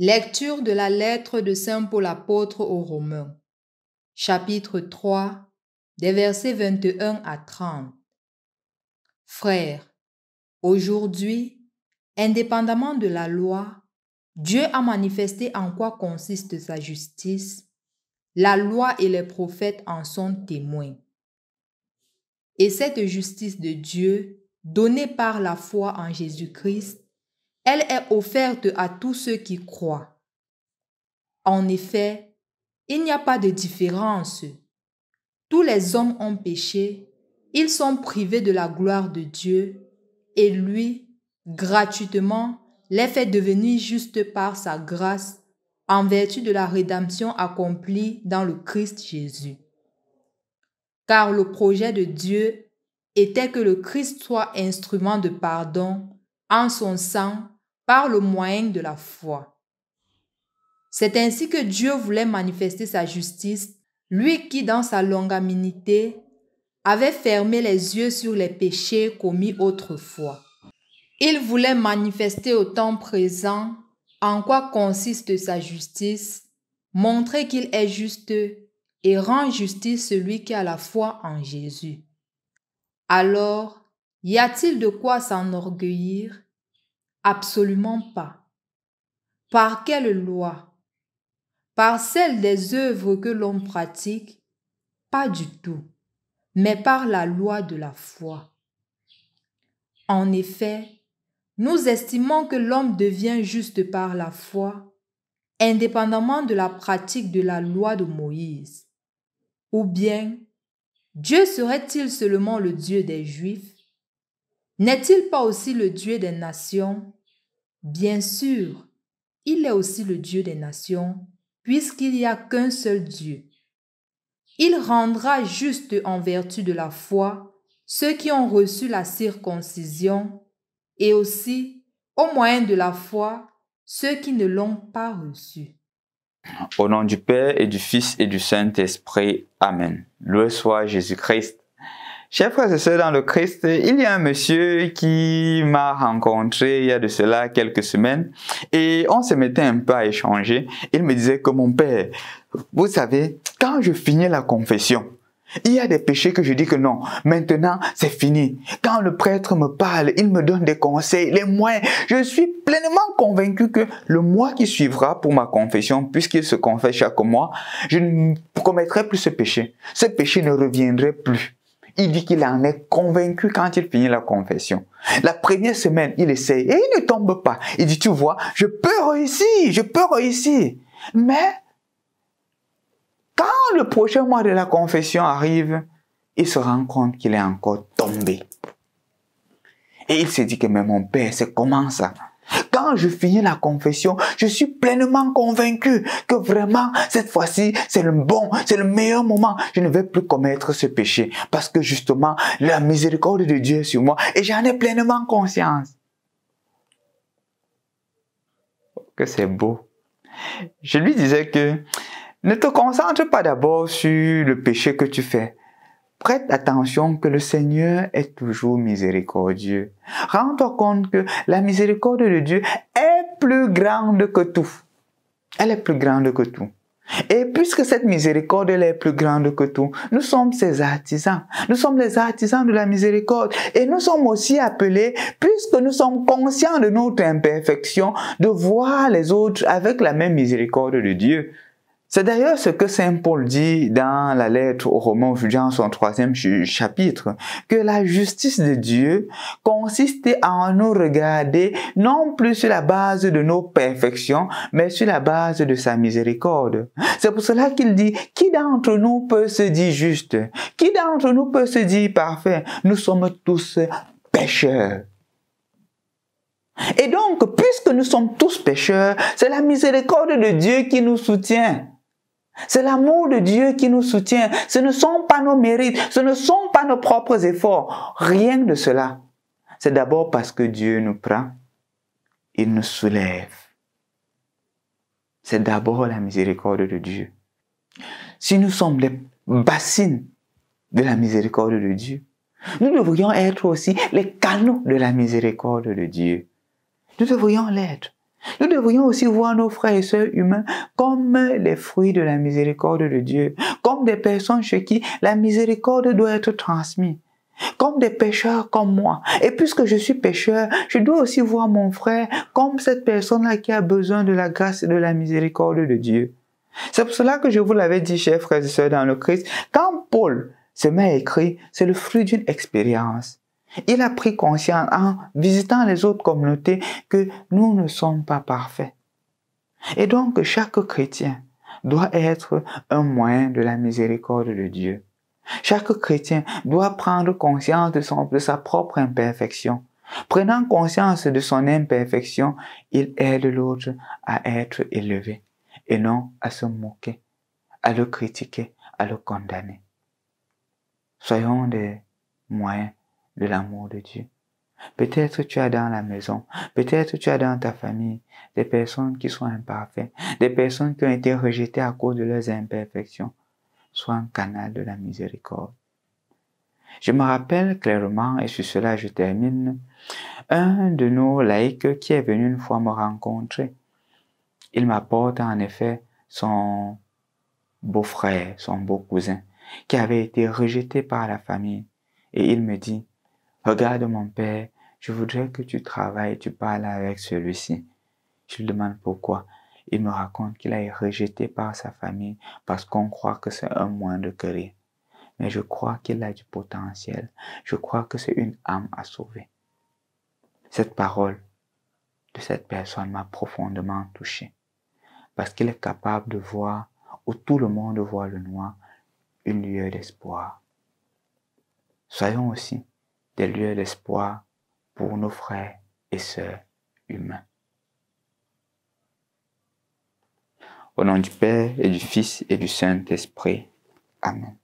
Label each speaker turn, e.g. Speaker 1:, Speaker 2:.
Speaker 1: Lecture de la lettre de Saint Paul apôtre aux Romains. Chapitre 3, des versets 21 à 30. Frères, aujourd'hui, indépendamment de la loi, Dieu a manifesté en quoi consiste sa justice. La loi et les prophètes en sont témoins. Et cette justice de Dieu, donnée par la foi en Jésus-Christ, elle est offerte à tous ceux qui croient. En effet, il n'y a pas de différence. Tous les hommes ont péché, ils sont privés de la gloire de Dieu, et lui, gratuitement, les fait devenir justes par sa grâce en vertu de la rédemption accomplie dans le Christ Jésus. Car le projet de Dieu était que le Christ soit instrument de pardon en son sang par le moyen de la foi. C'est ainsi que Dieu voulait manifester sa justice, lui qui dans sa longanimité avait fermé les yeux sur les péchés commis autrefois. Il voulait manifester au temps présent en quoi consiste sa justice, montrer qu'il est juste et rend justice celui qui a la foi en Jésus. Alors, y a-t-il de quoi s'enorgueillir Absolument pas. Par quelle loi Par celle des œuvres que l'homme pratique Pas du tout, mais par la loi de la foi. En effet, nous estimons que l'homme devient juste par la foi, indépendamment de la pratique de la loi de Moïse. Ou bien, Dieu serait-il seulement le Dieu des Juifs n'est-il pas aussi le Dieu des nations Bien sûr, il est aussi le Dieu des nations, puisqu'il n'y a qu'un seul Dieu. Il rendra juste en vertu de la foi ceux qui ont reçu la circoncision et aussi, au moyen de la foi, ceux qui ne l'ont pas reçue.
Speaker 2: Au nom du Père et du Fils et du Saint-Esprit, Amen. Loué soit Jésus-Christ Chers frères et sœurs dans le Christ, il y a un monsieur qui m'a rencontré il y a de cela quelques semaines et on se mettait un peu à échanger. Il me disait que mon père, vous savez, quand je finis la confession, il y a des péchés que je dis que non, maintenant c'est fini. Quand le prêtre me parle, il me donne des conseils, les moyens, je suis pleinement convaincu que le mois qui suivra pour ma confession, puisqu'il se confesse chaque mois, je ne commettrai plus ce péché. Ce péché ne reviendrait plus il dit qu'il en est convaincu quand il finit la confession. La première semaine, il essaie et il ne tombe pas. Il dit, tu vois, je peux réussir, je peux réussir. Mais quand le prochain mois de la confession arrive, il se rend compte qu'il est encore tombé. Et il se dit que mais mon père, c'est comment ça je finis la confession, je suis pleinement convaincu que vraiment, cette fois-ci, c'est le bon, c'est le meilleur moment. Je ne vais plus commettre ce péché parce que justement, la miséricorde de Dieu est sur moi et j'en ai pleinement conscience. Que c'est beau. Je lui disais que ne te concentre pas d'abord sur le péché que tu fais, Prête attention que le Seigneur est toujours miséricordieux. Rends-toi compte que la miséricorde de Dieu est plus grande que tout. Elle est plus grande que tout. Et puisque cette miséricorde elle est plus grande que tout, nous sommes ses artisans. Nous sommes les artisans de la miséricorde. Et nous sommes aussi appelés, puisque nous sommes conscients de notre imperfection, de voir les autres avec la même miséricorde de Dieu. C'est d'ailleurs ce que Saint Paul dit dans la lettre aux Romains aujourd'hui son troisième chapitre, que la justice de Dieu consiste à nous regarder non plus sur la base de nos perfections, mais sur la base de sa miséricorde. C'est pour cela qu'il dit, qui d'entre nous peut se dire juste Qui d'entre nous peut se dire parfait Nous sommes tous pécheurs. Et donc, puisque nous sommes tous pécheurs, c'est la miséricorde de Dieu qui nous soutient. C'est l'amour de Dieu qui nous soutient. Ce ne sont pas nos mérites, ce ne sont pas nos propres efforts. Rien de cela. C'est d'abord parce que Dieu nous prend, il nous soulève. C'est d'abord la miséricorde de Dieu. Si nous sommes les bassines de la miséricorde de Dieu, nous devrions être aussi les canaux de la miséricorde de Dieu. Nous devrions l'être. Nous devrions aussi voir nos frères et sœurs humains comme les fruits de la miséricorde de Dieu, comme des personnes chez qui la miséricorde doit être transmise, comme des pécheurs comme moi. Et puisque je suis pécheur, je dois aussi voir mon frère comme cette personne-là qui a besoin de la grâce et de la miséricorde de Dieu. C'est pour cela que je vous l'avais dit, chers frères et sœurs dans le Christ, quand Paul se met à écrire, c'est le fruit d'une expérience. Il a pris conscience en visitant les autres communautés que nous ne sommes pas parfaits. Et donc chaque chrétien doit être un moyen de la miséricorde de Dieu. Chaque chrétien doit prendre conscience de, son, de sa propre imperfection. Prenant conscience de son imperfection, il aide l'autre à être élevé et non à se moquer, à le critiquer, à le condamner. Soyons des moyens de l'amour de Dieu. Peut-être tu as dans la maison, peut-être tu as dans ta famille des personnes qui sont imparfaites, des personnes qui ont été rejetées à cause de leurs imperfections. Sois un canal de la miséricorde. Je me rappelle clairement, et sur cela je termine, un de nos laïcs qui est venu une fois me rencontrer. Il m'apporte en effet son beau-frère, son beau-cousin, qui avait été rejeté par la famille. Et il me dit, Regarde mon père, je voudrais que tu travailles tu parles avec celui-ci. Je lui demande pourquoi. Il me raconte qu'il a été rejeté par sa famille parce qu'on croit que c'est un moindre que rien. Mais je crois qu'il a du potentiel. Je crois que c'est une âme à sauver. Cette parole de cette personne m'a profondément touché parce qu'il est capable de voir où tout le monde voit le noir une lueur d'espoir. Soyons aussi des lieux d'espoir pour nos frères et sœurs humains. Au nom du Père et du Fils et du Saint-Esprit. Amen.